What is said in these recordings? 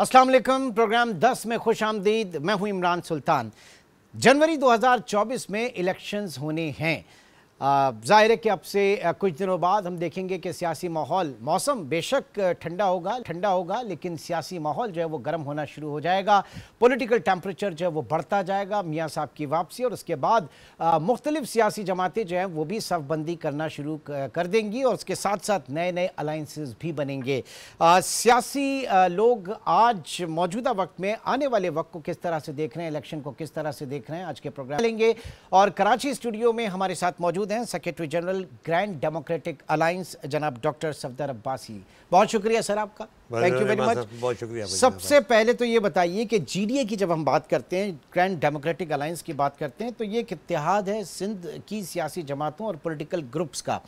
अस्सलाम प्रोग्राम 10 में खुश आमदीद मैं हूं इमरान सुल्तान जनवरी 2024 में इलेक्शंस होने हैं ज़ाहिर है कि अब से कुछ दिनों बाद हम देखेंगे कि सियासी माहौल मौसम बेशक ठंडा होगा ठंडा होगा लेकिन सियासी माहौल जो है वो गर्म होना शुरू हो जाएगा पॉलिटिकल टेम्परेचर जो है वो बढ़ता जाएगा मियाँ साहब की वापसी और उसके बाद मुख्तलिफ सियासी जमातें जो हैं वो भी सफबंदी करना शुरू कर देंगी और उसके साथ साथ नए नए अलाइंसिस भी बनेंगे सियासी लोग आज मौजूदा वक्त में आने वाले वक्त को किस तरह से देख रहे हैं इलेक्शन को किस तरह से देख रहे हैं आज के प्रोग्राम लेंगे और कराची स्टूडियो में हमारे साथ मौजूद मौजूद हैं secretary general grand democratic alliance जनाब डॉक्टर सफदर अब्बासी बहुत शुक्रिया सर आपका थैंक यू वेरी मच बहुत शुक्रिया सबसे पहले तो ये बताइए कि जीडीए की जब हम बात करते हैं ग्रैंड डेमोक्रेटिक अलायंस की बात करते हैं तो ये एक इतिहाद है सिंध की सियासी जमातों और पोलिटिकल ग्रुप्स का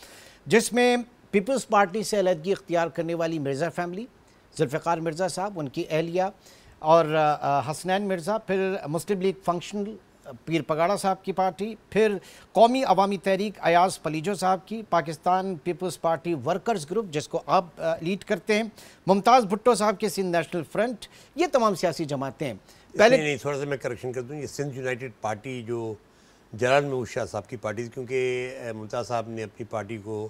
जिसमें पीपल्स पार्टी से अलहदगी इख्तियार करने वाली मिर्ज़ा फैमिली जुल्फ़ार मिर्ज़ा साहब उनकी अहलिया और हसनैन मिर्ज़ा फिर मुस्लिम लीग फंक्शनल पीर पगाड़ा साहब की पार्टी फिर कौमी अवामी तहरीक अयाज पलीजो साहब की Pakistan peoples party workers group जिसको आप लीड करते हैं मुमताज़ भुट्टो साहब के सिंध नेशनल फ्रंट ये तमाम सियासी जमातें हैं पहले नहीं, नहीं थोड़ा सा मैं करेक्शन कर दूँ ये सिंध यूनाइटेड पार्टी जो जलाल महमूद शाह साहब की पार्टी क्योंकि मुमताज़ साहब ने अपनी पार्टी को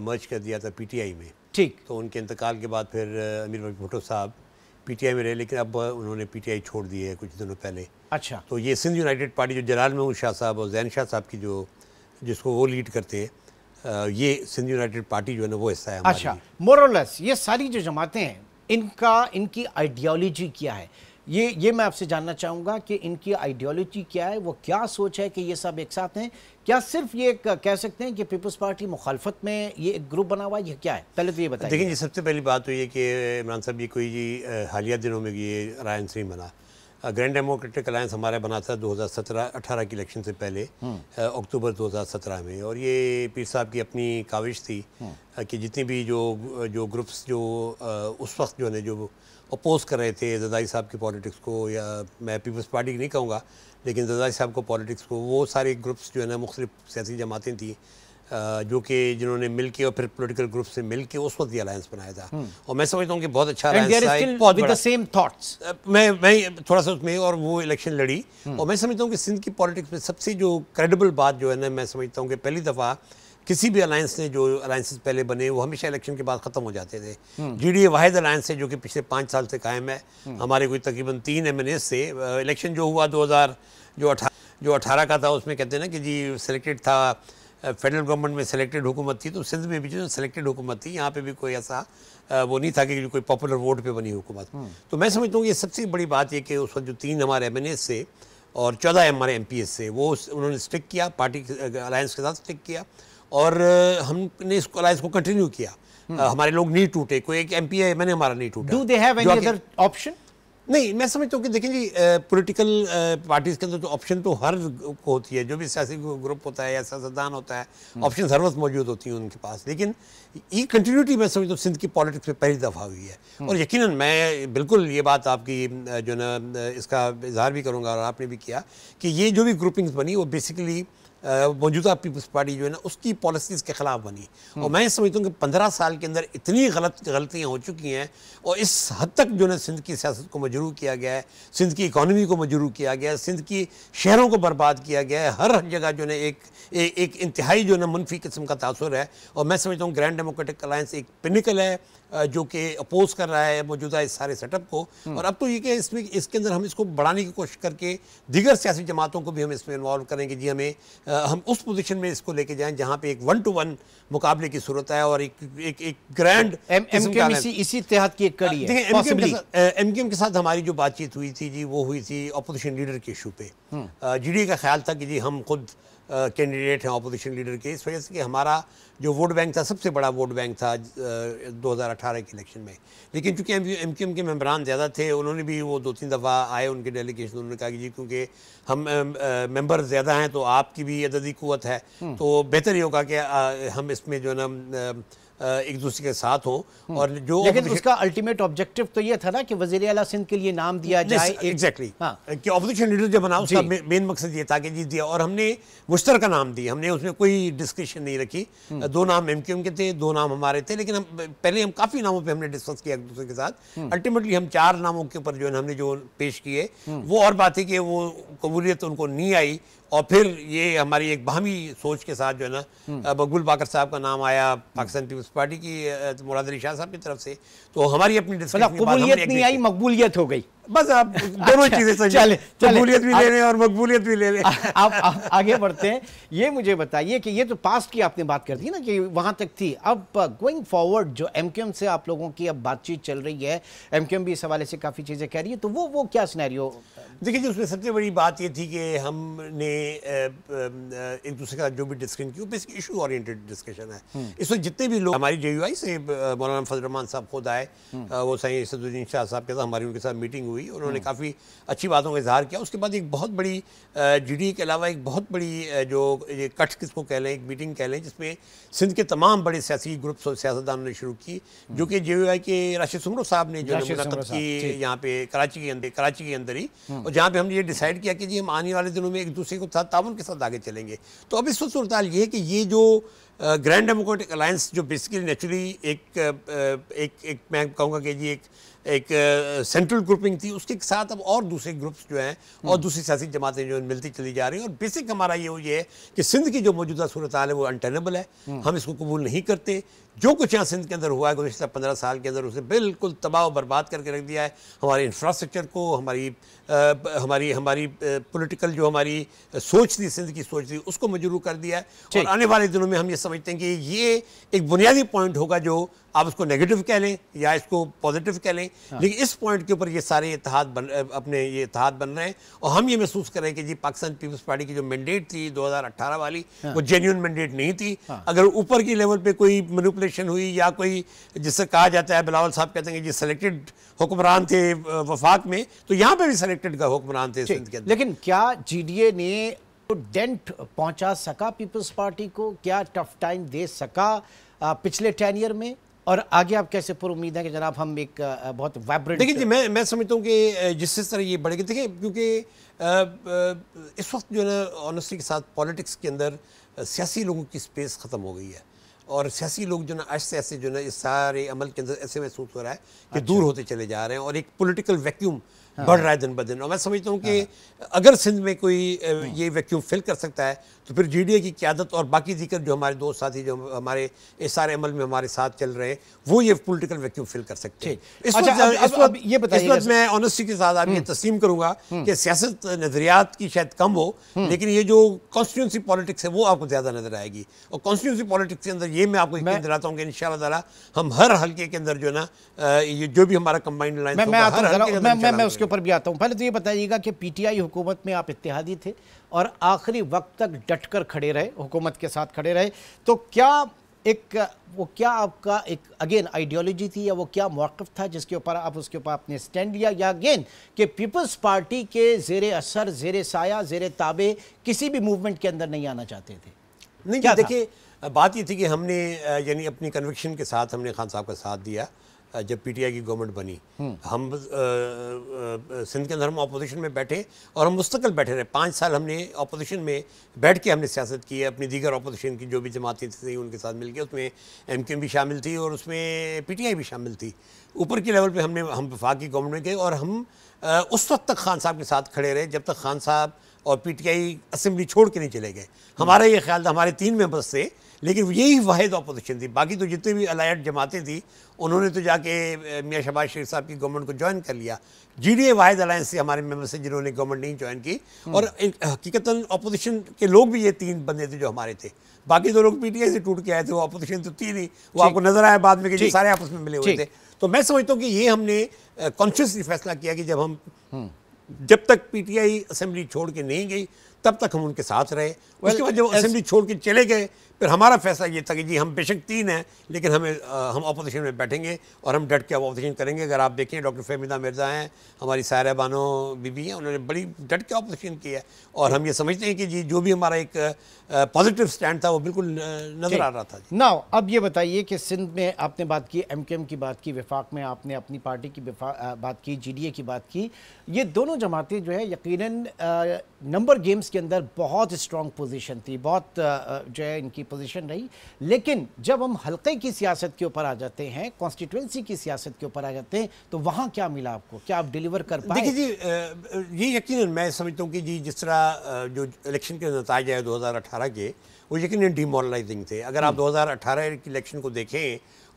मर्ज कर दिया था आई में ठीक तो उनके इंतकाल के बाद फिर अमीर भुट्टो साहब पीटीआई में रहे लेकिन अब उन्होंने पीटीआई छोड़ दी है कुछ दिनों पहले अच्छा तो ये सिंध यूनाइटेड पार्टी जो जलाल महमूद शाह साहब और जैन शाह साहब की जो जिसको वो लीड करते हैं ये सिंध यूनाइटेड पार्टी जो है ना वो हिस्सा है अच्छा मोरलेस ये सारी जो जमातें हैं इनका इनकी आइडियोलॉजी क्या है ये ये मैं आपसे जानना चाहूँगा कि इनकी आइडियोलॉजी क्या है वो क्या सोच है कि ये सब एक साथ हैं क्या सिर्फ ये कह सकते हैं कि पीपल्स पार्टी मुखालफत में ये एक ग्रुप बना हुआ है यह क्या है पहले तो ये बताइए देखिए सबसे पहली बात तो ये कि इमरान साहब ये कोई हालिया दिनों में ये अलायंस नहीं बना ग्रैंड डेमोक्रेटिक अलायंस हमारा बना था 2017-18 की इलेक्शन से पहले हम्म। अक्टूबर 2017 में और ये पीर साहब की अपनी काविश थी हम्म। कि जितनी भी जो जो ग्रुप्स जो उस वक्त जो है जो अपोज कर रहे थे जदाई साहब की पॉलिटिक्स को या मैं पीपल्स पार्टी की नहीं कहूँगा लेकिन जजाई साहब को पॉलिटिक्स को वो सारे ग्रुप्स जो है ना मुख्तलिफ सियासी जमातें थी जो कि जिन्होंने मिल के और फिर पोलिटिकल ग्रुप से मिल के उस वक्त ये अलायंस बनाया था हम्म। और मैं समझता हूँ कि बहुत अच्छा सेम मैं मैं थोड़ा सा उसमें और वो इलेक्शन लड़ी हम्म। और मैं समझता हूँ कि सिंध की पॉलिटिक्स में सबसे जो क्रेडिबल बात जो है ना मैं समझता हूँ कि पहली दफ़ा किसी भी अलायंस ने जो अलायंसेस पहले बने वो हमेशा इलेक्शन के बाद ख़त्म हो जाते थे जी डी ए वाद अलायंस है जो कि पिछले पाँच साल से कायम है हम्म। हमारे कोई तकरीबन तीन एम एन एस से इलेक्शन जो हुआ दो हज़ार जो अठारह जो अठारह का था उसमें कहते हैं ना कि जी सिलेक्टेड था फेडरल गवर्नमेंट में सिलेक्टेड हुकूमत थी तो सिंध में भी जो सिलेक्टेड हुकूमत थी यहाँ पर भी कोई ऐसा वो नहीं था कि कोई पॉपुलर वोट पर बनी हुकूमत हम्म। तो मैं समझता हूँ ये सबसे बड़ी बात ये कि उस वक्त जो तीन हमारे एम से और चौदह हमारे एम से वो उन्होंने स्टिक किया पार्टी अलायंस के साथ स्टिक किया और हमने इसको इसको कंटिन्यू किया आ, हम्म। हमारे लोग नहीं टूटे कोई एक एम पी है मैंने हमारा नहीं टूटा do they have any other option नहीं मैं समझता हूँ कि देखें जी पॉलिटिकल पार्टीज के अंदर तो ऑप्शन तो हर को होती है जो भी सियासी ग्रुप होता है या सियासतदान होता है ऑप्शन हम्म। हर वक्त मौजूद होती हैं उनके पास लेकिन ये कंटिन्यूटी मैं समझता हूँ सिंध की पॉलिटिक्स में पहली दफ़ा हुई है हम्म। और यकीनन मैं बिल्कुल ये बात आपकी जो ना इसका इजहार भी करूँगा और आपने भी किया कि ये जो भी ग्रुपिंग्स बनी वो बेसिकली मौजूदा पीपल्स पार्टी जो है ना उसकी पॉलिसीज़ के ख़िलाफ़ बनी और हम्म। मैं समझता हूँ कि पंद्रह साल के अंदर इतनी गलत गलतियाँ हो चुकी हैं और इस हद तक जो है सिंध की सियासत को मजरू किया गया है सिंध की इकानमी को मजरू किया गया है सिंध की शहरों को बर्बाद किया गया है हर जगह जो है एक ए, एक इंतहाई जो है ना मनफी किस्म का तासर है और मैं समझता हूँ ग्रैंड डेमोक्रेटिक अलायंस एक पिनिकल है जो कि अपोज कर रहा है मौजूदा इस सारे सेटअप को हम्म। और अब तो ये कि इसमें इसके अंदर हम इसको बढ़ाने की कोशिश करके दीगर सियासी जमातों को भी हम इसमें इन्वॉल्व करेंगे जी हमें हम उस पोजीशन में इसको लेके जाएं जहां पे एक वन टू वन मुकाबले की सूरत है और एक एक, एक ग्रैंड इसी इसी तहत की एक कड़ी है एम के, के साथ हमारी जो बातचीत हुई थी जी वो हुई थी अपोजिशन लीडर के इशू पे जी हम्म। का ख्याल था कि जी हम खुद कैंडिडेट हैं अपोजिशन लीडर के इस वजह से कि हमारा जो वोट बैंक था सबसे बड़ा वोट बैंक था दो हज़ार अठारह के इलेक्शन में लेकिन चूँकि एम एम क्यू एम के मेम्बरान ज़्यादा थे उन्होंने भी वो दो तीन दफ़ा आए उनके डेलीगेशन उन्होंने कहा कि जी क्योंकि हम मेम्बर ज़्यादा हैं तो आपकी भी अददी कुत है हम्म। तो बेहतर ये होगा कि हम इसमें जो है ना एक दूसरे के साथ हो हम्म। और जो लेकिन उसका अल्टीमेट ऑब्जेक्टिव तो ये था ना कि वजीर अला सिंध के लिए नाम दिया जाए एग्जैक्टली हाँ। कि ऑपोजिशन लीडर जो बना उसका मेन मकसद ये था कि जीत दिया और हमने मुश्तर का नाम दिया हमने उसमें कोई डिस्कशन नहीं रखी हम्म। दो नाम एम के थे दो नाम हमारे थे लेकिन हम पहले हम काफ़ी नामों पर हमने डिस्कस किया एक दूसरे के साथ अल्टीमेटली हम्म। हम चार नामों के ऊपर जो हमने जो पेश किए वो और बात है कि वो कबूलियत उनको नहीं आई और फिर ये हमारी एक बाहमी सोच के साथ जो है ना हम्म। बगुल बाकर साहब का नाम आया पाकिस्तान पीपल्स पार्टी की तो मुरादरी शाह साहब की तरफ से तो हमारी अपनी मतलब नहीं आई मकबूलियत हो गई बस आप दोनों अच्छा, चीजें चले मकबूलियत तो भी ले लें और मकबूलियत भी ले लें आप, आगे बढ़ते हैं ये मुझे बताइए कि ये तो पास्ट की आपने बात कर दी ना कि वहां तक थी अब गोइंग फॉरवर्ड जो एम से आप लोगों की अब बातचीत चल रही है एम भी इस हवाले से काफ़ी चीज़ें कह रही है तो वो वो क्या सिनेरियो देखिए जी उसमें सबसे बड़ी बात ये थी कि हमने एक दूसरे का जो भी डिस्कशन की बेसिक इशू ऑरिएंटेड डिस्कशन है हम्म। इस वक्त जितने भी लोग हमारी जे से मौलाना फजल साहब खुद आए हम्म। वो सही सदुद्दीन शाह साहब के साथ हमारी उनके साथ मीटिंग हुई हुई उन्होंने हाँ। काफ़ी अच्छी बातों का इजहार किया उसके बाद एक बहुत बड़ी जी के अलावा एक बहुत बड़ी जो ये कट किसको कह लें एक मीटिंग कह लें जिसमें सिंध के तमाम बड़े सियासी ग्रुप्स और सियासतदानों ने शुरू की हाँ। जो कि जे आई के राशिद सुमरू साहब ने जो मुनद की यहाँ पे कराची के अंदर कराची के अंदर ही हाँ। और जहाँ पर हमने ये डिसाइड किया कि जी हम आने वाले दिनों में एक दूसरे को साथ ताउन के साथ आगे चलेंगे तो अब इस वक्त सूरत ये है कि ये जो ग्रैंड डेमोक्रेटिक अलायंस जो बेसिकली नेचुरली एक, एक, एक, एक मैं कहूँगा कि जी एक एक सेंट्रल ग्रुपिंग थी उसके साथ अब और दूसरे ग्रुप्स जो हैं और हम्म। दूसरी सियासी जमातें जो मिलती चली जा रही हैं और बेसिक हमारा ये ये है कि सिंध की जो मौजूदा सूरत हाल है वो अनटेनेबल है हम्म। हम इसको कबूल नहीं करते जो कुछ यहाँ सिंध के अंदर हुआ है गुजशत पंद्रह साल के अंदर उसे बिल्कुल तबाह बर्बाद करके रख दिया है हमारे इंफ्रास्ट्रक्चर को हमारी आ, हमारी हमारी पॉलिटिकल जो हमारी सोच थी सिंध की सोच थी उसको मजरूर कर दिया है और आने वाले दिनों में हम ये समझते हैं कि ये एक बुनियादी पॉइंट होगा जो आप उसको नेगेटिव कह लें या इसको पॉजिटिव कह लें हाँ। लेकिन इस पॉइंट के ऊपर ये सारे इतिहाद बन अपने ये इतिहाद बन रहे हैं और हम ये महसूस कर रहे हैं कि जी पाकिस्तान पीपल्स पार्टी की जो मैंडेट थी 2018 वाली हाँ। वो जेन्यून मैंडेट नहीं थी हाँ। अगर ऊपर की लेवल पे कोई मनुपले इलेक्शन हुई या कोई जिससे कहा जाता है बिलावल साहब कहते हैं जी हुक्मरान थे वफाक में तो यहाँ पर भी सिलेक्टेड का हुक्मरान थे सिंध के अंदर लेकिन क्या जीडीए ने तो डेंट पहुंचा सका पीपल्स पार्टी को क्या टफ टाइम दे सका पिछले टेन ईयर में और आगे आप कैसे पूर्व उम्मीद है कि जनाब हम एक बहुत वाइब्रेंट देखिए जी मैं मैं समझता हूँ कि जिस जिस तरह ये बढ़ेगी देखिए क्योंकि इस वक्त जो है ना ऑनेस्टी के साथ पॉलिटिक्स के अंदर सियासी लोगों की स्पेस ख़त्म हो गई है और सियासी लोग जो ना ऐसे ऐसे जो ना इस सारे अमल के अंदर ऐसे महसूस हो रहा है कि अच्छा। दूर होते चले जा रहे हैं और एक पॉलिटिकल वैक्यूम हाँ। बढ़ रहा है दिन ब दिन और मैं समझता हूँ कि हाँ। अगर सिंध में कोई हाँ। ये वैक्यूम फिल कर सकता है तो फिर जी की क्यादत और बाकी जिक्र जो हमारे दोस्त साथी जो हमारे आर सारे अमल में हमारे साथ चल रहे हैं वो ये पोलिटिकल वैक्यूम फिल कर सकते हैं इस अच्छा, इस वक्त ये इस वक्त मैं ऑनेस्टी के साथ आप ये हम्म। तस्लीम करूँगा हम्म। कि सियासत नजरियात की शायद कम हो हम्म। लेकिन ये जो कॉन्स्टिट्यूंसी पॉलिटिक्स है वो आपको ज़्यादा नजर आएगी और कॉन्स्टिट्यूंसी पॉलिटिक्स के अंदर ये मैं आपको दिलाता हूँ कि इन शाला हम हर हल्के के अंदर जो ना ये जो भी हमारा कम्बाइंड लाइन मैं उसके ऊपर भी आता हूँ पहले तो ये बताइएगा कि पी टी आई हुकूमत में आप इतिहादी थे और आखिरी वक्त तक डट कर खड़े रहे हुकूमत के साथ खड़े रहे तो क्या एक वो क्या आपका एक अगेन आइडियोलॉजी थी या वो क्या मौक़ था जिसके ऊपर आप उसके ऊपर आपने स्टैंड लिया या अगेन कि पीपल्स पार्टी के जेर असर जेर साया जेर ताबे किसी भी मूवमेंट के अंदर नहीं आना चाहते थे नहीं देखिए बात ये थी कि हमने यानी अपनी कन्विक्शन के साथ हमने खान साहब का साथ दिया जब पीटीआई की गवर्नमेंट बनी हम्म। हम सिंध के अंदर हम अपोजिशन में बैठे और हम मुस्तकिल बैठे रहे पाँच साल हमने अपोजिशन में बैठ के हमने सियासत की है अपनी दीगर अपोजिशन की जो भी जमातें थी उनके साथ मिल के उसमें एम भी शामिल थी और उसमें पी भी शामिल थी ऊपर के लेवल पर हमने हम वफाक की गवर्नमेंट में गए और हम उस वक्त तक खान साहब के साथ खड़े रहे जब तक खान साहब और आई असेंबली छोड़ के नहीं चले गए हम्म। हमारा ये ख्याल था हमारे तीन मेम्बर्स थे लेकिन यही वाद अपोजिशन थी बाकी तो जितनी भी अलायट जमातें थी उन्होंने तो जाके मियाँ शबाज शेख साहब की गवर्नमेंट को ज्वाइन कर लिया G D A Wahid alliance थे हमारे मेम्बर से जिन्होंने गवर्नमेंट नहीं ज्वाइन की हम्म। और हकीकता अपोजिशन के लोग भी ये तीन बंदे थे जो हमारे थे बाकी दो तो लोग पीटीआई से टूट के आए थे वो अपोजिशन तो थी नहीं वो आपको नजर आया बाद में कि सारे आपस में मिले हुए थे तो मैं समझता हूँ कि ये हमने कॉन्शियसली फैसला किया कि जब हम हम्म। जब तक पीटीआई असेंबली छोड़ के नहीं गई तब तक हम उनके साथ रहे उसके बाद जब असेंबली छोड़ के चले गए फिर हमारा फैसला ये था कि जी हम बेशक तीन हैं लेकिन हमें आ, हम अपोजिशन में बैठेंगे और हम डट के अपोजिशन करेंगे अगर आप देखें डॉक्टर फहमिदा मिर्ज़ा हैं हमारी सारे बानो बीबी हैं उन्होंने बड़ी डट के अपोजिशन की है और हम ये समझते हैं कि जी जो भी हमारा एक पॉजिटिव स्टैंड था वो बिल्कुल नज़र आ रहा था ना अब ये बताइए कि सिंध में आपने बात की एम की बात की विफाक में आपने अपनी पार्टी की बात की जी की बात की ये दोनों जमातें जो है यकीन नंबर गेम्स के अंदर बहुत स्ट्रॉन्ग पोजिशन थी बहुत जो है इनकी पोजीशन रही लेकिन जब हम हल्के की सियासत के ऊपर आ जाते हैं कॉन्स्टिट्यूंसी की सियासत के ऊपर आ जाते हैं तो वहाँ क्या मिला आपको क्या आप डिलीवर कर पाए देखिए जी ये यकीन मैं समझता हूँ कि जी जिस तरह जो इलेक्शन के नतज आए दो के वो यकीन डिमोरलाइजिंग थे अगर आप हम्म। दो के इलेक्शन को देखें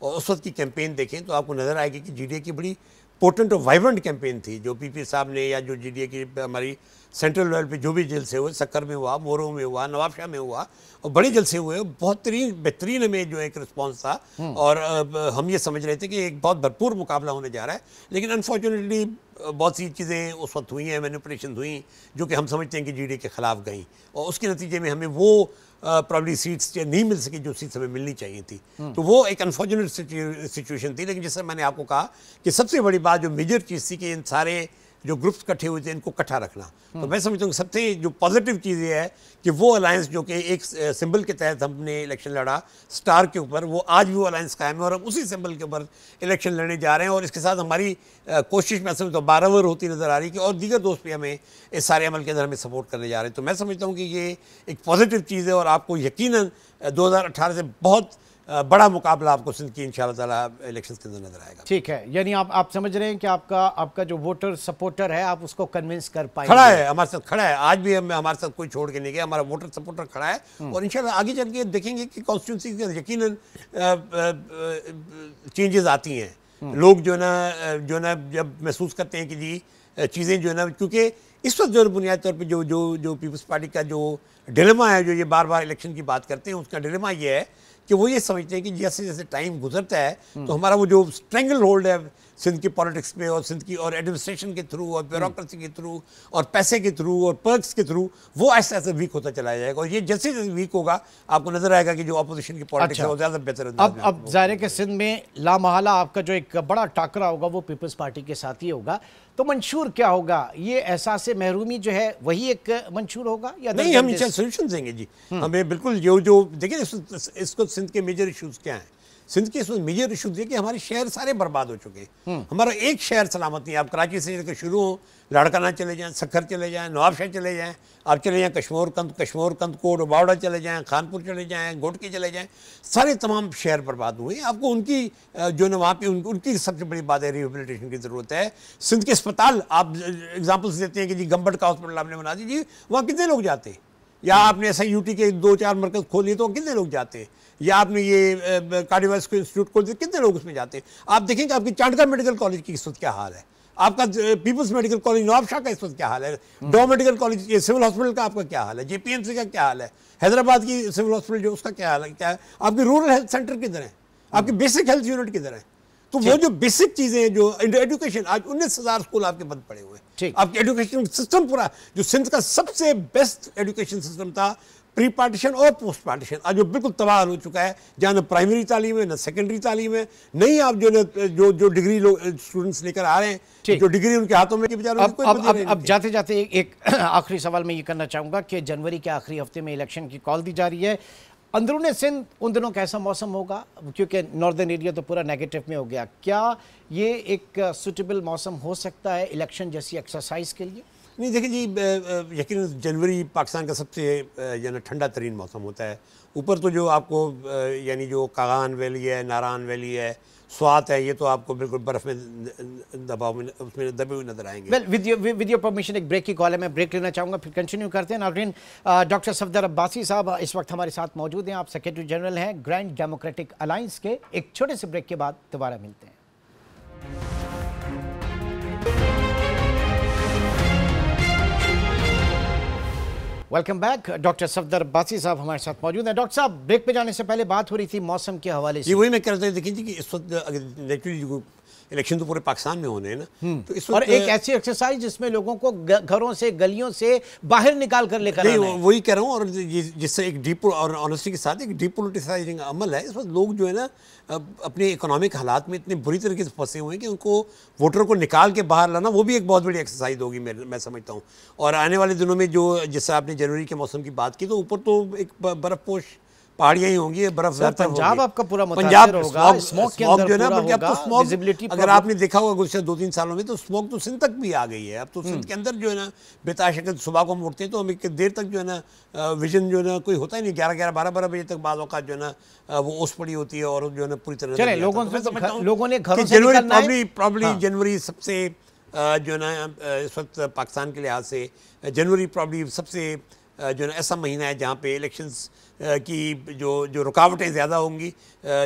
और उस वक्त की कैंपेन देखें तो आपको नज़र आएगी कि जी की बड़ी पोर्टेंट और वाइब्रेंट कैंपेन थी जो पीपी साहब ने या जो जीडीए की हमारी सेंट्रल लेवल पे जो भी जलसे हुए सक्कर में हुआ मोरों में हुआ नवाबशाह में हुआ और बड़े जलसे हुए बेहतरीन बेहतरीन में जो एक रिस्पांस था हम्म। और हम ये समझ रहे थे कि एक बहुत भरपूर मुकाबला होने जा रहा है लेकिन अनफॉर्चुनेटली बहुत सी चीज़ें उस वक्त हुई हैं मैनिपुलेशन हुई जो कि हम समझते हैं कि जी के ख़िलाफ़ गई और उसके नतीजे में हमें वो प्रॉब्ली सीट्स नहीं मिल सकी जो सीट्स हमें मिलनी चाहिए थी हम्म। तो वो एक अनफॉर्चुनेट सिचुएशन थी लेकिन जैसे मैंने आपको कहा कि सबसे बड़ी बात जो मेजर चीज़ थी कि इन सारे जो ग्रुप्स इकट्ठे हुए थे इनको इकट्ठा रखना तो मैं समझता हूँ सबसे जो पॉजिटिव चीज़ ये है कि वो अलायंस जो कि एक सिंबल के तहत हमने इलेक्शन लड़ा स्टार के ऊपर वो आज भी वो अलायंस कायम है और हम उसी सिंबल के ऊपर इलेक्शन लड़ने जा रहे हैं और इसके साथ हमारी कोशिश मैं समझता तो हूँ बारावर होती नज़र आ रही कि और दीगर दोस्त भी हमें इस सारे अमल के अंदर हमें सपोर्ट करने जा रहे हैं तो मैं समझता हूँ कि ये एक पॉजिटिव चीज़ है और आपको यकीन दो से बहुत बड़ा मुकाबला आपको सिंध की इन ताला इलेक्शन के अंदर नजर आएगा ठीक है यानी आप आप समझ रहे हैं कि आपका आपका जो वोटर सपोर्टर है आप उसको कन्विंस कर पाए खड़ा है हमारे साथ खड़ा है आज भी हम हमारे साथ कोई छोड़ के नहीं गया हमारा वोटर सपोर्टर खड़ा है हम्म। और इन आगे चल के देखेंगे कि कॉन्स्टिट्यूंसी के यकीन चेंजेस आती हैं हम्म। लोग जो ना जो ना जब महसूस करते हैं कि जी चीज़ें जो है ना क्योंकि इस वक्त जो है बुनियादी तौर पर जो जो जो पीपल्स पार्टी का जो डिलेमा है जो ये बार बार इलेक्शन की बात करते हैं उसका डिलेमा ये है कि वो ये समझते हैं कि जैसे जैसे टाइम गुजरता है तो हमारा वो जो स्ट्रेंगल होल्ड है सिंध की पॉलिटिक्स में और सिंध की और एडमिनिस्ट्रेशन के थ्रू और ब्यूरोसी हम्म। के थ्रू और पैसे के थ्रू और पर्कस के थ्रू वो ऐसे ऐसे वीक होता चला जाएगा और ये जैसे जैसे वीक होगा आपको नजर आएगा कि जो अपोजिशन की पॉलिटिक्स अच्छा, है वो ज़्यादा बेहतर अब अब ज़ाहिर कि सिंध में लामहला आपका जो एक बड़ा टाकरा होगा वो पीपल्स पार्टी के साथ ही होगा तो मंशूर क्या होगा ये एहसास महरूमी जो है वही एक मंशूर होगा या नहीं तो हम सोल्यूशन देंगे जी हम्म। हमें बिल्कुल जो जो देखिए इसको सिंध के मेजर इशूज़ क्या हैं सिंध की इसमें मेजर इशू थी कि हमारे शहर सारे बर्बाद हो चुके हमारा एक शहर सलामत नहीं आप कराची से लेकर शुरू हो लाड़काना चले जाएं सखर चले जाएं नवाबशाह चले जाएं आप चले जाएं कश्मोर कंद कश्मोर कंद कोट बावड़ा चले जाएं खानपुर चले जाएं गोटके चले जाएँ सारे तमाम शहर बर्बाद हुए आपको उनकी जो ना वहाँ पर उन, उनकी सबसे बड़ी बात है रिहेबिलिटेशन की ज़रूरत है सिंध के अस्पताल आप एग्जाम्पल्स देते हैं कि जी गम्बट का हॉस्पिटल आपने बना दीजिए वहाँ कितने लोग जाते हैं या आपने ऐसा यूटी के दो चार मरकज खोल लिए तो कितने लोग जाते हैं या आपने ये कार्डियोवास्कुलर इंस्टीट्यूट खोल दिया कितने लोग उसमें जाते हैं आप देखेंगे आपकी चांडका मेडिकल कॉलेज की इस वक्त क्या हाल है आपका पीपल्स मेडिकल कॉलेज नवाबशाह का इस वक्त क्या हाल है हम्म। डो मेडिकल कॉलेज ये सिविल हॉस्पिटल का आपका क्या हाल है जेपीएमसी का क्या हाल है हैदराबाद की सिविल हॉस्पिटल जो उसका क्या हाल है क्या है आपकी रूरल हेल्थ सेंटर किधर है आपके हम्म। बेसिक हेल्थ यूनिट किधर है तो वो जो बेसिक चीजें जो एजुकेशन आज उन्नीस हजार स्कूल आपके बंद पड़े हुए आपके एजुकेशन सिस्टम पूरा जो सिंध का सबसे बेस्ट एजुकेशन सिस्टम था प्री पार्टीशन और पोस्ट पार्टीशन आज जो बिल्कुल तबाह हो चुका है जहाँ ना प्राइमरी तालीम है ना सेकेंडरी तालीम है नहीं आप जो जो जो डिग्री लोग स्टूडेंट्स लेकर आ रहे हैं जो डिग्री उनके हाथों में अब अब, अब, अब, अब जाते जाते एक आखिरी सवाल मैं ये करना चाहूँगा कि जनवरी के आखिरी हफ्ते में इलेक्शन की कॉल दी जा रही है अंदरून सिंध उन दिनों कैसा मौसम होगा क्योंकि नॉर्दर्न एरिया तो पूरा नेगेटिव में हो गया क्या ये एक सुटेबल मौसम हो सकता है इलेक्शन जैसी एक्सरसाइज के लिए नहीं देखिए जी यकीन जनवरी पाकिस्तान का सबसे यानी ठंडा तरीन मौसम होता है ऊपर तो जो आपको यानी जो कागान वैली है नारान वैली है स्वात है ये तो आपको बिल्कुल बर्फ़ में दबाव में उसमें दबे हुए नजर आएंगे वेल विद योर परमिशन एक ब्रेक की कॉल है मैं ब्रेक लेना चाहूँगा फिर कंटिन्यू करते हैं नागरिन डॉक्टर सफदर अब्बासी साहब इस वक्त हमारे साथ मौजूद हैं आप सेक्रेटरी जनरल हैं ग्रैंड डेमोक्रेटिक अलाइंस के एक छोटे से ब्रेक के बाद दोबारा मिलते हैं वेलकम बैक डॉक्टर सफदर बासी साहब हमारे साथ मौजूद हैं डॉक्टर साहब ब्रेक पे जाने से पहले बात हो रही थी मौसम के हवाले से वही मैं कह रहा था देखिए जी कि इस वक्त नेचुरली इलेक्शन तो पूरे पाकिस्तान में होने हैं ना हम्म। तो इस और एक ऐसी एक्सरसाइज जिसमें लोगों को घरों से गलियों से बाहर निकाल कर लेकर वही कह रहा हूँ और जिससे एक डीप और ऑनेस्टी के साथ एक डीपोलिटिसाइजिंग अमल है इस वक्त लोग जो है ना अपने इकोनॉमिक हालात में इतने बुरी तरीके से फंसे हुए हैं कि उनको वोटर को निकाल के बाहर लाना वो भी एक बहुत बड़ी एक्सरसाइज होगी मैं मैं समझता हूँ और आने वाले दिनों में जो जैसे आपने जनवरी के मौसम की बात की तो ऊपर तो एक बर्फ़पोश पहाड़ियाँ ही होंगी बर्फ ज्यादा पंजाब आपका पूरा पंजाब स्मोक स्मॉग जो है ना बल्कि अब तो अगर आपने देखा होगा गुजशत दो तीन सालों में तो स्मोक तो सिंध तक भी आ गई है अब तो सिंध हम्म। के अंदर जो है ना बेताशकत सुबह को हम उठते हैं तो हमें देर तक जो है ना विजन जो है ना कोई होता ही नहीं ग्यारह ग्यारह बारह बारह बजे तक बाद जो है ना वो ओस पड़ी होती है और जो है ना पूरी तरह लोगों तो लोगों ने जनवरी हाँ। जनवरी सबसे जो है ना इस वक्त पाकिस्तान के लिहाज से जनवरी प्रॉब्लम सबसे जो है ना ऐसा महीना है जहाँ पे इलेक्शंस की जो जो रुकावटें ज़्यादा होंगी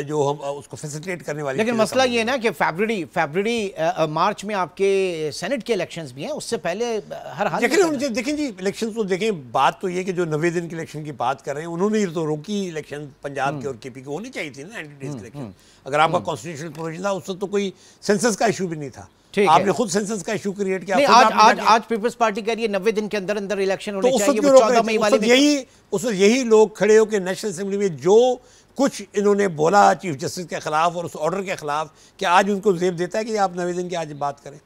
जो हम उसको फैसिलिटेट करने वाली लेकिन मसला ये ना कि फरवरी फरवरी मार्च में आपके सेनेट के इलेक्शंस भी हैं उससे पहले हर हाल लेकिन देखें जी इलेक्शन तो देखें बात तो ये कि जो नब्बे दिन के इलेक्शन की बात कर रहे हैं उन्होंने तो रोकी इलेक्शन पंजाब के हम्म। और के पी की होनी चाहिए थी ना एंटी डेज इलेक्शन अगर आपका कॉन्स्टिट्यूशन हम्म। प्रोविजन था उससे तो कोई सेंसस का इशू भी नहीं था आपने खुद सेंसस का इशू क्रिएट किया नहीं, आज आज, आज पीपल्स पार्टी कह रही है नब्बे दिन के अंदर अंदर इलेक्शन होने तो चाहिए चौदह मई वाले यही उस यही लोग खड़े होकर नेशनल असेंबली में जो कुछ इन्होंने बोला चीफ जस्टिस के खिलाफ और उस ऑर्डर के खिलाफ कि आज उनको जेब देता है कि आप नब्बे दिन की आज बात करें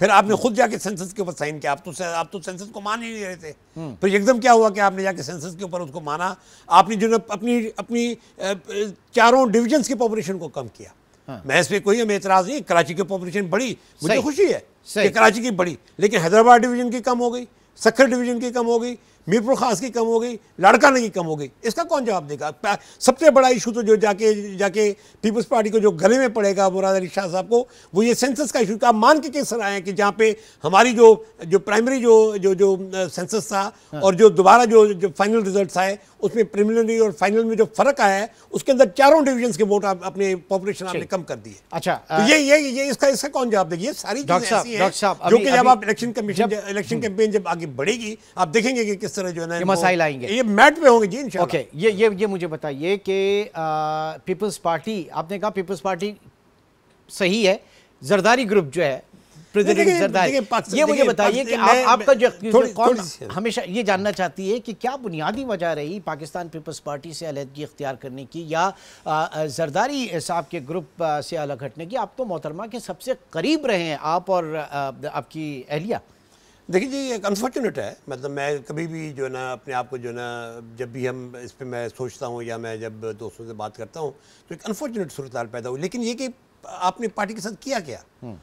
फिर आपने खुद जाके सेंसस के ऊपर साइन किया आप तो आप तो सेंसस को मान ही नहीं रहे थे हम्म। फिर एकदम क्या हुआ कि आपने जाके सेंसस के ऊपर उसको माना आपने जो अपनी अपनी चारों डिविजन्स की पॉपुलेशन को कम किया हाँ। मैं इसमें कोई हमें एतराज नहीं कराची की पॉपुलेशन बढ़ी मुझे खुशी है कि कराची की बढ़ी लेकिन हैदराबाद डिवीजन की कम हो गई सखर डिवीजन की कम हो गई मीरपुर खास की कम हो गई लाड़का नहीं कम हो गई इसका कौन जवाब देगा सबसे बड़ा इशू तो जो जाके जाके पीपल्स पार्टी को जो गले में पड़ेगा मुराद अली शाह साहब को वो ये सेंसस का इशू आप मान के किस तरह कि जहाँ पे हमारी जो जो प्राइमरी जो जो जो सेंसस था हाँ। और जो दोबारा जो जो फाइनल रिजल्ट आए उसमें प्रिमिनरी और फाइनल में जो फर्क आया है उसके अंदर चारों डिविजन के वोट आप अपने पॉपुलेशन आपने कम कर दिए अच्छा तो ये ये ये इसका इसका कौन जवाब देगी सारी चीजें ऐसी हैं जो कि जब आप इलेक्शन कमीशन इलेक्शन कैंपेन जब आगे बढ़ेगी आप देखेंगे कि किस तरह जो है ना मसाइल आएंगे ये मैट पे होंगे जी ओके okay, ये ये ये मुझे बताइए कि पीपल्स पार्टी आपने कहा पीपल्स पार्टी सही है जरदारी ग्रुप जो है ये मुझे बताइए कि आप, आपका जो कौन हमेशा ये जानना चाहती है कि क्या बुनियादी वजह रही पाकिस्तान पीपल्स पार्टी से अलहदगी इख्तियार करने की या जरदारी साहब के ग्रुप से अलग हटने की आप तो मोहतरमा के सबसे करीब रहे हैं आप और आपकी अहलिया देखिए जी एक अनफॉर्चुनेट है मतलब मैं कभी भी जो है ना अपने आप को जो है ना जब भी हम इस पर मैं सोचता हूँ या मैं जब दोस्तों से बात करता हूँ तो एक अनफॉर्चुनेट सूरत पैदा हुई लेकिन ये कि आपने पार्टी के साथ किया क्या हम्म।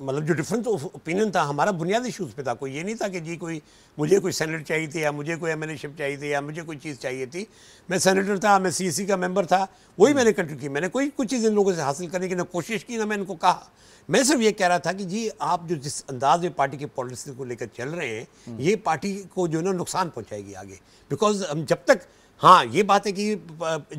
मतलब जो डिफरेंस ऑफ ओपिनियन था हमारा बुनियादी इशूज़ पे था कोई ये नहीं था कि जी कोई मुझे कोई सेनेटर चाहिए थी या मुझे कोई एम शिप चाहिए थी या मुझे कोई चीज़ चाहिए थी मैं सेनेटर था मैं सी e का मेम्बर था वही मैंने कंट्री की मैंने कोई कुछ चीज़ इन लोगों से हासिल करने की ना कोशिश की ना मैं इनको कहा मैं सिर्फ ये कह रहा था कि जी आप जो जिस अंदाज में पार्टी की पॉलिसी को लेकर चल रहे हैं ये पार्टी को जो है ना नुकसान पहुँचाएगी आगे बिकॉज हम जब तक हाँ ये बात है कि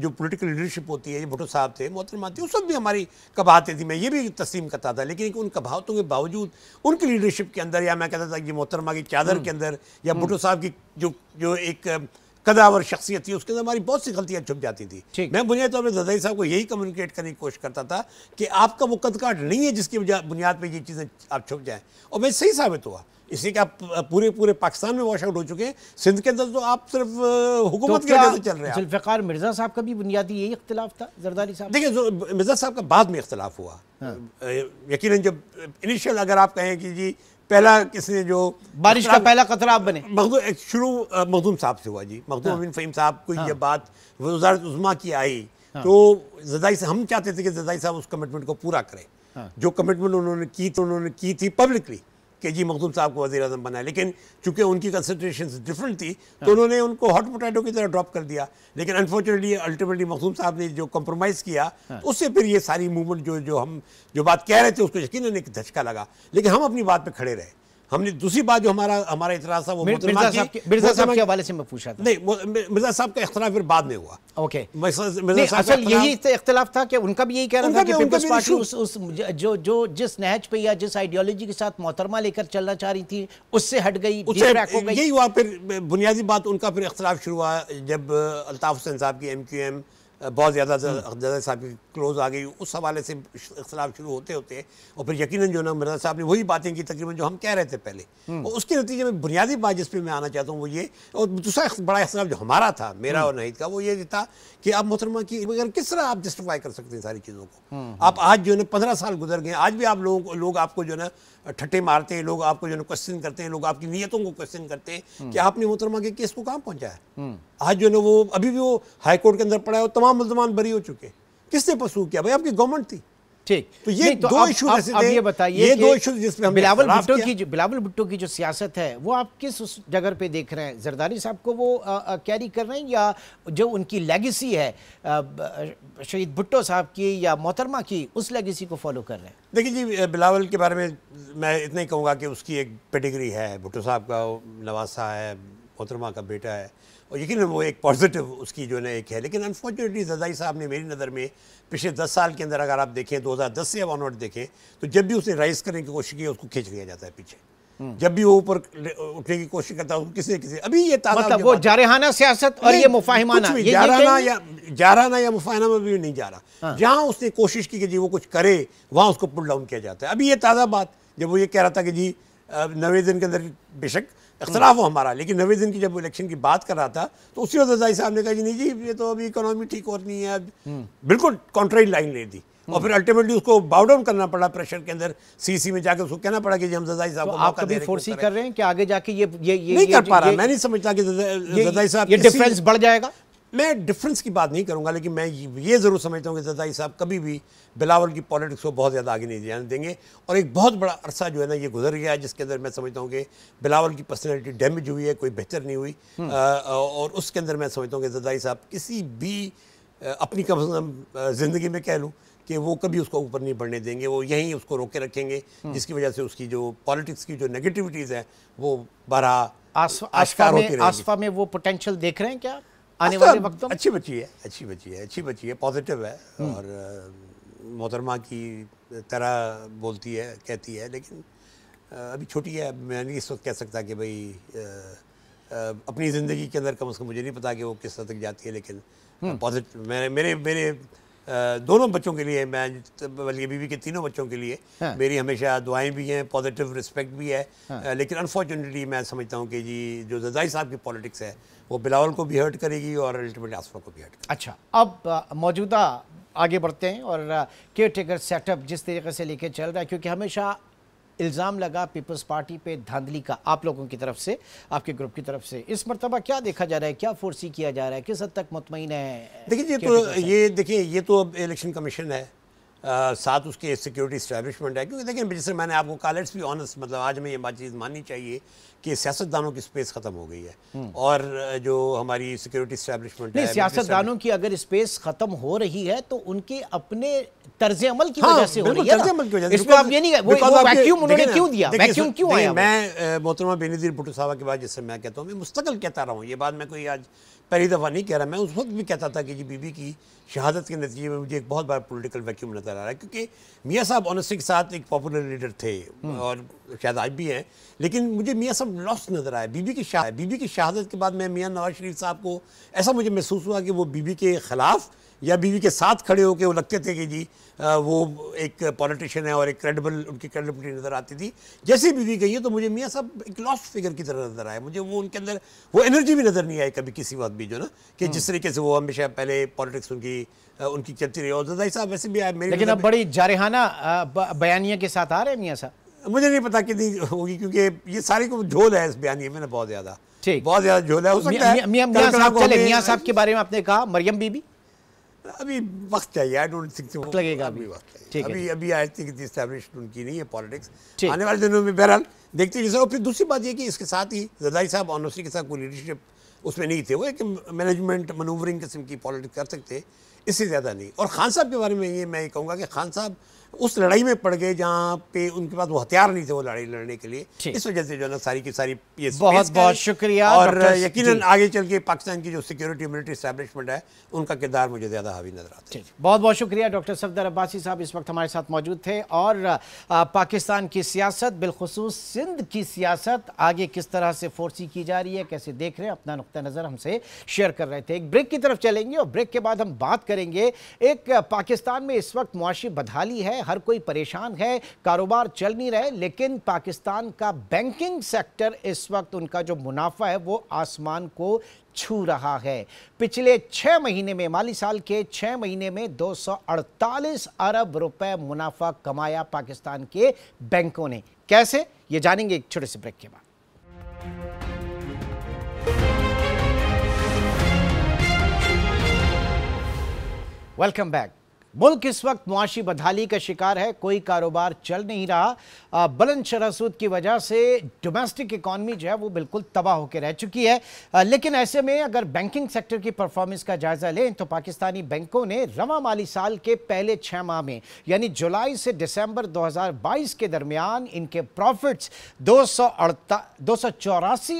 जो पोलिटिकल लीडरशिप होती है ये भुटो साहब थे मोहतरमा थी उस वक्त भी हमारी कबाहतें थी मैं ये भी तस्लीम करता था लेकिन उन कबाहतों के बावजूद उनकी लीडरशिप के अंदर या मैं कहता था कि मोहतरमा की चादर हम्म। के अंदर या हम्म। भुटो साहब की जो जो एक कदावर शख्सियत थी उसके अंदर हमारी बहुत सी गलतियाँ छुप जाती थी मैं बुनियाद तौर पर जदाई साहब को यही कम्युनिकेट करने की कोशिश करता था कि आपका वो कदकाट नहीं है जिसकी बुनियाद पर ये चीज़ें आप छुप जाएँ और मैं सही साबित हुआ इसी का पूरे पूरे पाकिस्तान में वॉश आउट हो चुके हैं सिंध के अंदर तो आप सिर्फ हुकूमत तो के लिए चल रहे हैं मिर्ज़ा साहब का भी बुनियादी यही इख्तलाफ था जरदारी साहब देखिए मिर्ज़ा साहब का बाद में इख्तलाफ हुआ हाँ। यकीन जब इनिशियल अगर आप कहें कि जी पहला किसने जो बारिश का पहला कतरा आप बने शुरू मखदूम साहब से हुआ जी मखदूम हाँ। अमीन फ़हीम साहब को यह हाँ। बात वजारत उजमा की आई हाँ। तो जदाई से हम चाहते थे कि जदाई साहब उस कमिटमेंट को पूरा करें जो कमिटमेंट उन्होंने की तो उन्होंने की थी पब्लिकली कि जी मखदूम साहब को वजी अजम बनाए लेकिन चूँकि उनकी कंसनट्रेशन डिफरेंट थी तो हाँ। उन्होंने उनको हॉट पोटैटो की तरह ड्रॉप कर दिया लेकिन अनफॉर्चुनेटली अल्टीमेटली मखदूम साहब ने जो कॉम्प्रोमाइज़ किया हाँ। उससे फिर ये सारी मूवमेंट जो जो हम जो बात कह रहे थे उसको यकीन एक धचका लगा लेकिन हम अपनी बात पर खड़े रहे हमने दूसरी बात जो हमारा हमारा इतराज था वो मिर्जा साहब के हवाले से मैं पूछा था नहीं मिर्जा साहब का इख्तलाफ फिर बाद में हुआ ओके असल यही तो इख्तलाफ था कि उनका भी यही कह रहा था कि पीपल्स पार्टी उस, उस जो जो जिस नहज पे या जिस आइडियोलॉजी के साथ मोहतरमा लेकर चलना चाह रही थी उससे हट गई यही हुआ फिर बुनियादी बात उनका फिर इख्तलाफ शुरू हुआ जब अल्ताफ़ हुसैन साहब की एम क्यू एम बहुत ज़्यादा हम्म। ज़्यादा साहब की क्लोज आ गई उस हवाले से इख्तलाफ शुरू होते होते और फिर यकीनन जो ना मिर्जा साहब ने वही बातें की तकरीबन जो हम कह रहे थे पहले हम्म। और उसके नतीजे में बुनियादी बात जिस पर मैं आना चाहता हूँ वो ये और दूसरा बड़ा इख्तलाफ जो हमारा था मेरा हम्म। और नहीद का वो ये था कि आप मोहतरमा की मगर किस तरह आप जस्टिफाई कर सकते हैं सारी चीज़ों को आप आज जो है पंद्रह साल गुजर गए आज भी आप लोगों को लोग आपको जो है ना ठट्टे मारते हैं लोग आपको जो है क्वेश्चन करते हैं लोग आपकी नीयतों को क्वेश्चन करते हैं हम्म। कि आपने मोहतरमा के केस को कहाँ पहुँचा है हम्म। आज जो है वो अभी भी वो हाईकोर्ट के अंदर पड़ा है वो तमाम मुलजमान बरी हो चुके किसने पसू किया भाई आपकी गवर्नमेंट थी ठीक तो ये तो दो इशू ये बताइए ये दो इशू जिसमें बिलावल भुट्टो की जो बिलावल भुट्टो की जो सियासत है वो आप किस उस जगह पे देख रहे हैं जरदारी साहब को वो कैरी कर रहे हैं या जो उनकी लेगेसी है शहीद भुट्टो साहब की या मोहतरमा की उस लेगेसी को फॉलो कर रहे हैं देखिए जी बिलावल के बारे में मैं इतना ही कहूँगा कि उसकी एक पेटिगरी है भुट्टो साहब का नवासा है मोहतरमा का बेटा है और यकीन वो एक पॉजिटिव उसकी जो ना एक है लेकिन अनफॉर्चुनेटली जदाई साहब ने मेरी नज़र में पिछले दस साल के अंदर अगर आप देखें दस से अब ऑनवर्ड देखें तो जब भी उसने राइज करने की कोशिश की उसको खींच लिया जाता है पीछे हम्म। जब भी वो ऊपर उठने की कोशिश करता है किसी किसी अभी ये मतलब वो जारहाना सियासत और ये मुफाहिमाना जारहाना या जारहाना या में भी नहीं जा रहा हाँ। जहाँ उसने कोशिश की कि जी वो कुछ करे वहाँ उसको पुल डाउन किया जाता है अभी ये ताज़ा बात जब वो ये कह रहा था कि जी नवे दिन के अंदर बेशक इख्तलाफ हो हमारा लेकिन नवे दिन की जब इलेक्शन की बात कर रहा था तो उसी वक्त रजाई साहब ने कहा जी नहीं जी ये तो अभी इकोनॉमी ठीक और नहीं है बिल्कुल कॉन्ट्री लाइन ले दी और फिर अल्टीमेटली उसको बाउ डाउन करना पड़ा प्रेशर के अंदर सीसी में जाकर उसको कहना पड़ा कि जी हम जजाई साहब तो को आप कभी फोर्सी कर रहे हैं कि आगे जाके ये ये ये नहीं कर पा रहा मैं नहीं समझता कि जजाई साहब ये डिफरेंस बढ़ जाएगा मैं डिफरेंस की बात नहीं करूंगा लेकिन मैं ये ज़रूर समझता हूँ कि जदाई साहब कभी भी बिलावल की पॉलिटिक्स को बहुत ज़्यादा आगे नहीं जाने देंगे और एक बहुत बड़ा अरसा जो है ना ये गुजर गया है जिसके अंदर मैं समझता हूँ कि बिलावल की पर्सनैलिटी डैमेज हुई है कोई बेहतर नहीं हुई हम्म। आ, और उसके अंदर मैं समझता हूँ कि जदाई साहब किसी भी अपनी कम ज़िंदगी में कह लूँ कि वो कभी उसको ऊपर नहीं बढ़ने देंगे वो यहीं उसको रोक के रखेंगे हम्म। जिसकी वजह से उसकी जो पॉलिटिक्स की जो नेगेटिविटीज़ हैं वो बारह आसफा में आसफा में वो पोटेंशियल देख रहे हैं क्या आने वाले वक्त अच्छी बच्ची है अच्छी बच्ची है अच्छी बच्ची है पॉजिटिव है हम्म। और मोहतरमा की तरह बोलती है कहती है लेकिन अभी छोटी है मैं नहीं इस वक्त कह सकता कि भाई अपनी ज़िंदगी के अंदर कम अज़ कम मुझे नहीं पता कि वो किस हद तक जाती है लेकिन पॉजिटिव हम्म। मेरे मेरे मेरे दोनों बच्चों के लिए मैं बल्कि बीवी के तीनों बच्चों के लिए हाँ। मेरी हमेशा दुआएं भी हैं पॉजिटिव रिस्पेक्ट भी है हाँ। लेकिन अनफॉर्चुनेटली मैं समझता हूँ कि जी जो जजाई साहब की पॉलिटिक्स है वो बिलावल को भी हर्ट करेगी और अल्टीमेटली आसफा को भी हर्ट अच्छा अब मौजूदा आगे बढ़ते हैं और केयर टेकर सेटअप जिस तरीके से लेके चल रहा है क्योंकि हमेशा इल्ज़ाम लगा पीपल्स पार्टी पे धांधली का आप लोगों की तरफ से आपके ग्रुप की तरफ से इस मरतबा क्या देखा जा रहा है क्या फोर्सी किया जा रहा है किस हद तक मुतमिन है देखिए ये तो ये देखिए ये तो अब इलेक्शन कमीशन है आ, साथ उसके सिक्योरिटी इस्टेबलिशमेंट है क्योंकि देखिए जैसे मैंने आपको कॉलेट्स भी ऑनेस्ट मतलब आज हमें ये बात चीज़ माननी चाहिए कि सियासतदानों की स्पेस ख़त्म हो गई है हम्म। और जो हमारी सिक्योरिटी इस्टेबलिशमेंट है सियासतदानों की अगर स्पेस ख़त्म हो रही है तो उनके अपने तर्ज अमल की हाँ, वजह से हो रही है इसमें आप ये नहीं वैक्यूम उन्होंने क्यों दिया वैक्यूम क्यों मैं मोहतरमा बेनजीर भुट्टो साहब के बाद जैसे मैं कहता हूँ मैं मुस्तकिल कहता रहा हूँ ये बात मैं कोई आज पहली दफ़ा नहीं कह रहा मैं उस वक्त भी कहता था कि जी बीबी की शहादत के नतीजे में मुझे एक बहुत बड़ा पॉलिटिकल वैक्यूम नज़र आ रहा है क्योंकि मियाँ साहब ऑनस्टी के साथ एक पॉपुलर लीडर थे हम्म। और शायद आज भी हैं लेकिन मुझे मियाँ साहब लॉस नज़र आया बीबी की शाह बीबी की शहादत के बाद मैं मियाँ नवाज शरीफ साहब को ऐसा मुझे महसूस हुआ कि वो बीबी के ख़िलाफ़ या बीवी के साथ खड़े होकर वो लगते थे कि जी वो एक पॉलिटिशियन है और एक क्रेडिबल उनकी क्रेडिबिलिटी नज़र आती थी जैसे बीवी गई है तो मुझे मियाँ साहब एक लॉस्ट फिगर की तरह नज़र आया मुझे वो उनके अंदर वो एनर्जी भी नज़र नहीं आई कभी किसी बात भी जो ना कि जिस हम्म। तरीके से वो हमेशा पहले पॉलिटिक्स उनकी उनकी चलती रही और जदाई साहब वैसे भी आए मेरे लेकिन अब बड़ी जारहाना बयानिया के साथ आ रहे हैं मियाँ साहब मुझे नहीं पता कितनी होगी क्योंकि ये सारी को झोल है इस बयानी में ना बहुत ज़्यादा बहुत ज़्यादा झोल है है मियाँ साहब के बारे में आपने कहा मरियम बीबी अभी वक्त चाहिए आई डोंट थिंक लगेगा अभी वक्त चाहिए अभी अभी आई थिंक इस्टेब्लिश उनकी नहीं है पॉलिटिक्स आने वाले दिनों में बहरहाल देखते हैं सर और फिर दूसरी बात ये कि इसके साथ ही जदाई साहब ऑनस्टी के साथ कोई लीडरशिप उसमें नहीं थे वो एक मैनेजमेंट मनूवरिंग किस्म की पॉलिटिक्स कर सकते इससे ज़्यादा नहीं और खान साहब के बारे में ये मैं ये कहूँगा कि खान साहब उस लड़ाई में पड़ गए जहाँ पे उनके पास वो हथियार नहीं थे वो लड़ाई लड़ने के लिए इस वजह से जो है ना सारी की सारी ये बहुत बहुत शुक्रिया और यकीन आगे चल के पाकिस्तान की जो सिक्योरिटी मिलिट्री स्टैब्लिशमेंट है उनका किरदार मुझे ज़्यादा हावी नजर आता है बहुत बहुत शुक्रिया डॉक्टर सफदर अब्बासी साहब इस वक्त हमारे साथ मौजूद थे और पाकिस्तान की सियासत बिलखसूस सिंध की सियासत आगे किस तरह से फोर्सी की जा रही है कैसे देख रहे हैं अपना नुक़ नज़र हमसे शेयर कर रहे थे एक ब्रेक की तरफ चलेंगे और ब्रेक के बाद हम बात करेंगे एक पाकिस्तान में इस वक्त मुआशी बदहाली है हर कोई परेशान है कारोबार चल नहीं रहे लेकिन पाकिस्तान का बैंकिंग सेक्टर इस वक्त उनका जो मुनाफा है वो आसमान को छू रहा है पिछले छः महीने में माली साल के छः महीने में 248 अरब रुपए मुनाफा कमाया पाकिस्तान के बैंकों ने कैसे ये जानेंगे एक छोटे से ब्रेक के बाद वेलकम बैक मुल्क इस वक्त मुआशी बदहाली का शिकार है कोई कारोबार चल नहीं रहा बुलंद शरासूद की वजह से डोमेस्टिक इकॉनमी जो है वो बिल्कुल तबाह होकर रह चुकी है लेकिन ऐसे में अगर बैंकिंग सेक्टर की परफॉर्मेंस का जायज़ा लें तो पाकिस्तानी बैंकों ने रवा माली साल के पहले छः माह में यानी जुलाई से दिसंबर दो के दरमियान इनके प्रॉफिट्स दो सौ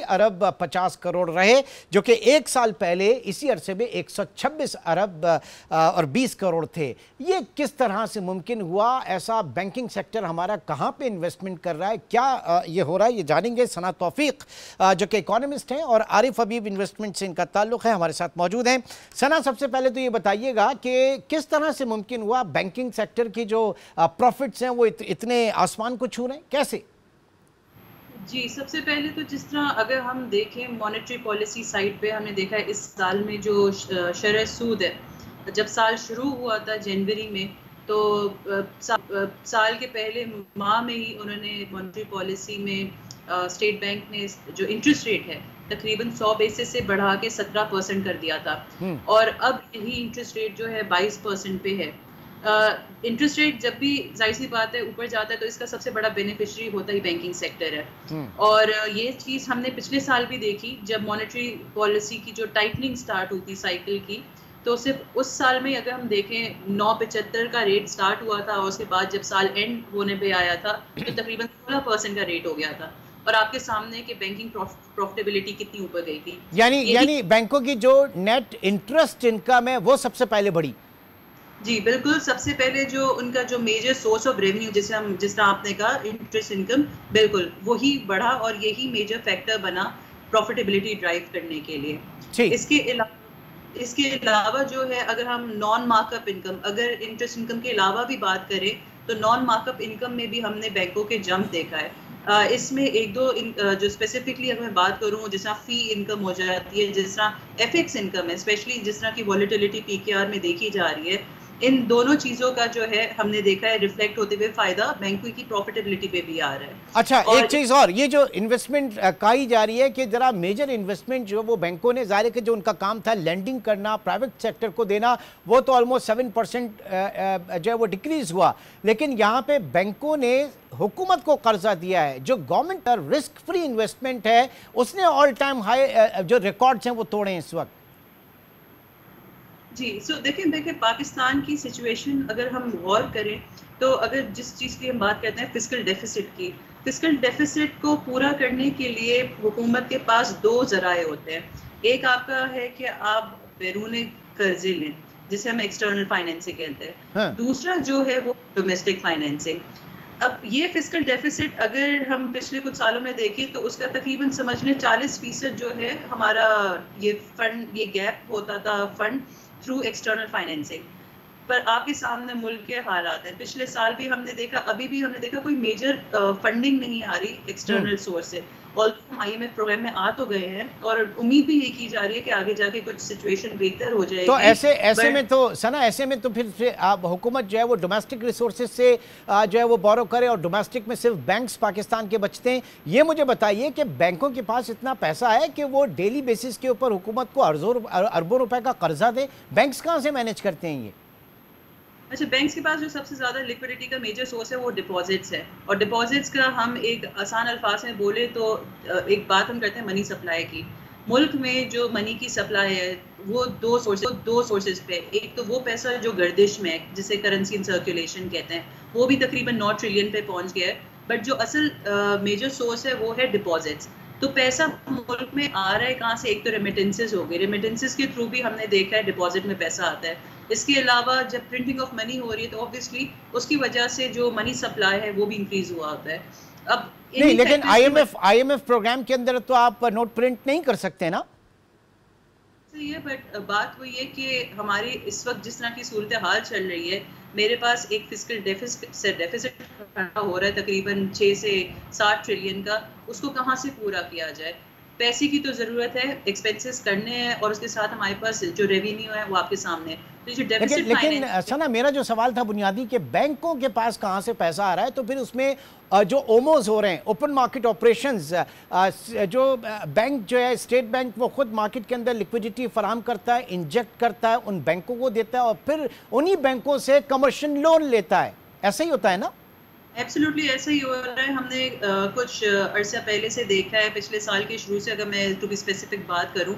अरब पचास करोड़ रहे जो कि एक साल पहले इसी अरसे में एक अरब और बीस करोड़ थे ये किस तरह से मुमकिन हुआ ऐसा बैंकिंग सेक्टर हमारा कहाँ पे इन्वेस्टमेंट कर रहा है क्या ये हो रहा है ये जानेंगे सना तौफीक जो कि इकोनॉमिस्ट हैं और आरिफ अबीब इन्वेस्टमेंट से इनका ताल्लुक है हमारे साथ मौजूद हैं सना सबसे पहले तो ये बताइएगा कि किस तरह से मुमकिन हुआ बैंकिंग सेक्टर की जो प्रॉफिट्स हैं वो इत, इतने आसमान को छू रहे हैं कैसे जी सबसे पहले तो जिस तरह अगर हम देखें मॉनेटरी पॉलिसी साइड पे हमने देखा है इस साल में जो शरह सूद है जब साल शुरू हुआ था जनवरी में तो साल के पहले माह में ही उन्होंने मॉनिटरी पॉलिसी में स्टेट बैंक ने जो इंटरेस्ट रेट है तकरीबन 100 बेसिस से बढ़ा के 17 परसेंट कर दिया था हम्म। और अब यही इंटरेस्ट रेट जो है 22 परसेंट पे है इंटरेस्ट uh, रेट जब भी जाहिर सी बात है ऊपर जाता है तो इसका सबसे बड़ा बेनिफिशरी होता ही बैंकिंग सेक्टर है हम्म। और ये चीज़ हमने पिछले साल भी देखी जब मॉनेटरी पॉलिसी की जो टाइटनिंग स्टार्ट होती साइकिल की तो सिर्फ उस साल में अगर हम देखें नौ पचहत्तर का रेट स्टार्ट हुआ था और उसके बाद जब साल एंड होने पे आया था तो तकरीबन सोलह परसेंट का रेट हो गया था और आपके सामने कि बैंकिंग प्रॉफिटेबिलिटी कितनी ऊपर गई थी यानी यानी बैंकों की जो नेट इंटरेस्ट इनकम है वो सबसे पहले बढ़ी जी बिल्कुल सबसे पहले जो उनका जो मेजर सोर्स ऑफ रेवेन्यू जिसे हम जिस तरह आपने कहा इंटरेस्ट इनकम बिल्कुल वही बढ़ा और यही मेजर फैक्टर बना प्रॉफिटेबिलिटी ड्राइव करने के लिए इसके अलावा इसके अलावा जो है अगर हम नॉन मार्कअप इनकम अगर इंटरेस्ट इनकम के अलावा भी बात करें तो नॉन मार्कअप इनकम में भी हमने बैंकों के जंप देखा है इसमें एक दो इन, जो स्पेसिफिकली अगर मैं बात करूँ जिस तरह फ़ी इनकम हो जाती है जिस तरह एफ इनकम है स्पेशली जिस तरह की वॉलीटिलिटी पी में देखी जा रही है इन दोनों चीजों का जो है हमने देखा है रिफ्लेक्ट होते हुए फायदा बैंकों की प्रॉफिटेबिलिटी पे भी आ रहा है अच्छा और एक चीज और ये जो इन्वेस्टमेंट कही जा रही है कि जरा मेजर इन्वेस्टमेंट जो वो बैंकों ने जाहिर के जो उनका काम था लैंडिंग करना प्राइवेट सेक्टर को देना वो तो ऑलमोस्ट सेवन परसेंट जो है वो डिक्रीज हुआ लेकिन यहाँ पे बैंकों ने हुकूमत को कर्जा दिया है जो गवर्नमेंट रिस्क फ्री इन्वेस्टमेंट है उसने ऑल टाइम हाई जो रिकॉर्ड्स हैं वो तोड़े हैं इस वक्त जी सो so, देखें देखें पाकिस्तान की सिचुएशन अगर हम गौर करें तो अगर जिस चीज़ की हम बात करते हैं फिजिकल डेफिसिट की फिजिकल डेफिसिट को पूरा करने के लिए हुकूमत के पास दो ज़राए होते हैं एक आपका है कि आप बैरून कर्जे लें जिसे हम एक्सटर्नल फाइनेंसिंग कहते हैं है? हाँ। दूसरा जो है वो डोमेस्टिक फाइनेंसिंग अब ये फिजिकल डेफिसिट अगर हम पिछले कुछ सालों में देखें तो उसका तकरीबन समझ लें चालीस फीसद जो है हमारा ये फंड ये गैप होता था फंड through external financing. पर आपके सामने मुल्क के हालात हैं पिछले साल भी हमने देखा अभी भी हमने देखा कोई मेजर फंडिंग नहीं आ रही एक्सटर्नल सोर्स hmm. से ऑल आई एम प्रोग्राम में आ तो गए हैं और उम्मीद भी ये की जा रही है कि आगे जाके कुछ सिचुएशन बेहतर हो जाएगी तो ऐसे ऐसे में तो सना ऐसे में तो फिर, आप हुकूमत जो है वो डोमेस्टिक रिसोर्सेज से जो है वो बोरो करे और डोमेस्टिक में सिर्फ बैंक्स पाकिस्तान के बचते हैं ये मुझे बताइए कि बैंकों के पास इतना पैसा है कि वो डेली बेसिस के ऊपर हुकूमत को अरजों अरबों रुपए का कर्जा दे बैंक्स कहाँ से मैनेज करते हैं ये अच्छा बैंक्स के पास जो सबसे ज़्यादा लिक्विडिटी का मेजर सोर्स है वो डिपॉजिट्स है और डिपॉजिट्स का हम एक आसान अल्फाज में बोले तो एक बात हम करते हैं मनी सप्लाई की मुल्क में जो मनी की सप्लाई है वो दो सोर्स दो सोर्सेज पे एक तो वो पैसा जो गर्दिश में है जिसे करेंसी इन सर्कुलेशन कहते हैं वो भी तकरीबन नौ ट्रिलियन पे पहुंच गया है बट जो असल मेजर सोर्स है वो है डिपॉजिट्स तो पैसा मुल्क में आ रहा है कहाँ से एक तो रेमिटेंसेज हो गए रेमिटेंसेज के थ्रू भी हमने देखा है डिपॉजिट में पैसा आता है इसके अलावा जब प्रिंटिंग ऑफ मनी हो रही है तो ऑब्वियसली उसकी वजह से जो मनी सप्लाई है वो भी इंक्रीज हुआ होता है अब नहीं लेकिन आईएमएफ आईएमएफ प्रोग्राम के अंदर तो आप नोट प्रिंट नहीं कर सकते ना ये बट बात वो ये कि हमारी इस वक्त जिस तरह की सूरत हाल चल रही है मेरे पास एक फिजिकल डेफिसिट हो रहा है तकरीबन छः से सात ट्रिलियन का उसको कहाँ से पूरा किया जाए पैसे की तो ज़रूरत है एक्सपेंसेस करने हैं और उसके साथ हमारे पास जो रेवेन्यू है वो आपके सामने तो जो लेकिन, ऐसा अच्छा ना मेरा जो सवाल था बुनियादी के बैंकों के पास कहाँ से पैसा आ रहा है तो फिर उसमें जो ओमोज हो रहे हैं ओपन मार्केट ऑपरेशंस जो बैंक जो है स्टेट बैंक वो खुद मार्केट के अंदर लिक्विडिटी फराम करता है इंजेक्ट करता है उन बैंकों को देता है और फिर उन्हीं बैंकों से कमर्शियल लोन लेता है ऐसा ही होता है ना एब्सोल्युटली ऐसा ही हो रहा है हमने आ, कुछ अर्सा पहले से देखा है पिछले साल के शुरू से अगर मैं टू बी स्पेसिफिक बात करूं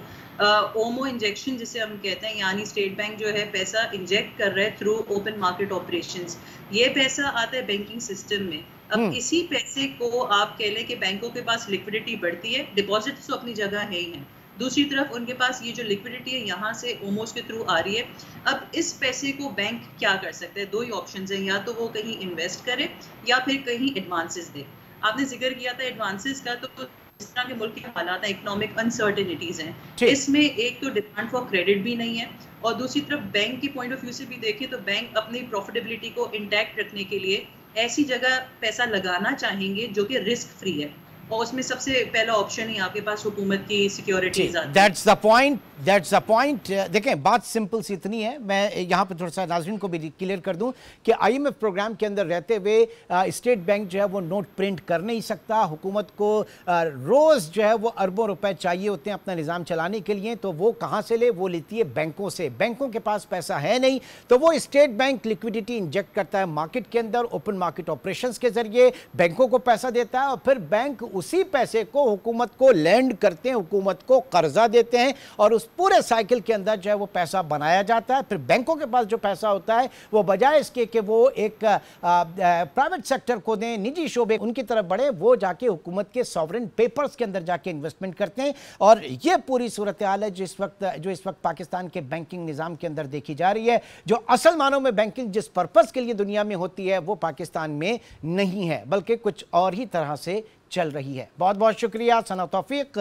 ओमो इंजेक्शन जिसे हम कहते हैं यानी स्टेट बैंक जो है पैसा इंजेक्ट कर रहा है थ्रू ओपन मार्केट ऑपरेशंस ये पैसा आता है बैंकिंग सिस्टम में अब हम्म। इसी पैसे को आप कह लें कि बैंकों के पास लिक्विडिटी बढ़ती है डिपॉजिट तो अपनी जगह है ही है दूसरी तरफ उनके पास ये जो लिक्विडिटी है यहाँ से ओमोस के थ्रू आ रही है अब इस पैसे को बैंक क्या कर सकता है दो ही ऑप्शन हैं या तो वो कहीं इन्वेस्ट करे या फिर कहीं एडवांसेस दे आपने जिक्र किया था एडवांसेस का तो इस तरह के मुल्क के हालात हैं इकोनॉमिक अनसर्टेनिटीज हैं इसमें एक तो डिमांड फॉर क्रेडिट भी नहीं है और दूसरी तरफ बैंक के पॉइंट ऑफ व्यू से भी देखें तो बैंक अपनी प्रॉफिटेबिलिटी को इंटैक्ट रखने के लिए ऐसी जगह पैसा लगाना चाहेंगे जो कि रिस्क फ्री है उसमें सबसे पहला ऑप्शन ही आपके पास हुकूमत की that's the point that's the point देखें बात सिंपल सी इतनी है मैं यहाँ पर थोड़ा सा को भी क्लियर कर दूं कि आईएमएफ प्रोग्राम के अंदर रहते हुए स्टेट uh, बैंक जो है वो नोट प्रिंट कर नहीं सकता हुकूमत को uh, रोज़ जो है वो अरबों रुपए चाहिए होते हैं अपना निज़ाम चलाने के लिए तो वो कहाँ से ले वो लेती है बैंकों से बैंकों के पास पैसा है नहीं तो वो स्टेट बैंक लिक्विडिटी इंजेक्ट करता है मार्केट के अंदर ओपन मार्केट ऑपरेशन के जरिए बैंकों को पैसा देता है और फिर बैंक उसी पैसे को हुकूमत को लैंड करते हैं हुकूमत को कर्जा देते हैं और उस पूरे साइकिल के अंदर जो है वो पैसा बनाया जाता है फिर बैंकों के पास जो पैसा होता है वो बजाय इसके कि वो एक प्राइवेट सेक्टर को दें निजी शोबे उनकी तरफ बढ़े वो जाके हुकूमत के सॉवरन पेपर्स के अंदर जाके इन्वेस्टमेंट करते हैं और ये पूरी सूरत हाल है जो इस वक्त जो इस वक्त पाकिस्तान के बैंकिंग निज़ाम के अंदर देखी जा रही है जो असल मानों में बैंकिंग जिस पर्पज़ के लिए दुनिया में होती है वो पाकिस्तान में नहीं है बल्कि कुछ और ही तरह से चल रही है बहुत बहुत शुक्रिया सना तोफ़ीक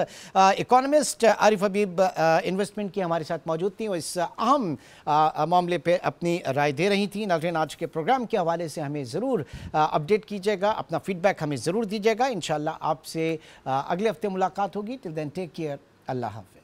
इकोनमिस्ट आरिफ हबीब इन्वेस्टमेंट की हमारे साथ मौजूद थी और इस अहम मामले पे अपनी राय दे रही थी नाजरन आज के प्रोग्राम के हवाले से हमें ज़रूर अपडेट कीजिएगा अपना फ़ीडबैक हमें ज़रूर दीजिएगा इन आपसे अगले हफ्ते मुलाकात होगी till then take care Allah हाफि